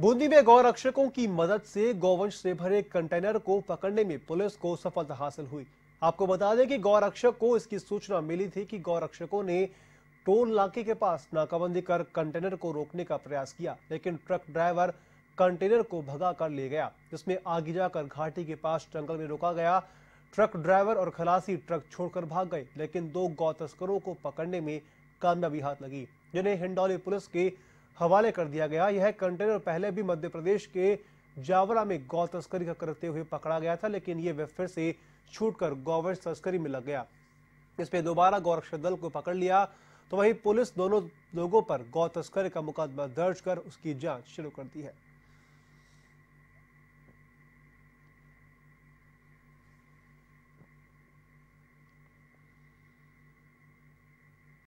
बूंदी में गौ रक्षकों की मदद से गौवंश से भरे कंटेनर को पकड़ने में पुलिस को सफलता हासिल हुई आपको बता दें कि गौ रक्षक को इसकी सूचना मिली थी कि गौ रक्षकों ने टोल नाके के पास नाकाबंदी कर कंटेनर को रोकने का प्रयास किया लेकिन ट्रक ड्राइवर कंटेनर को भगा कर ले गया जिसमें आगे जाकर घाटी के पास जंगल में रोका गया ट्रक ड्राइवर और खलासी ट्रक छोड़कर भाग गए लेकिन दो गौ तस्करों को पकड़ने में कामयाबी हाथ लगी जिन्हें हिंडौली पुलिस के हवाले कर दिया गया यह कंटेनर पहले भी मध्य प्रदेश के जावरा में गौ तस्करी का करते हुए पकड़ा गया था लेकिन ये फिर से छूटकर गौवश तस्करी में लग गया इस पे दोबारा गौरक्षा दल को पकड़ लिया तो वहीं पुलिस दोनों लोगों पर गौ तस्करी का मुकदमा दर्ज कर उसकी जांच शुरू कर दी है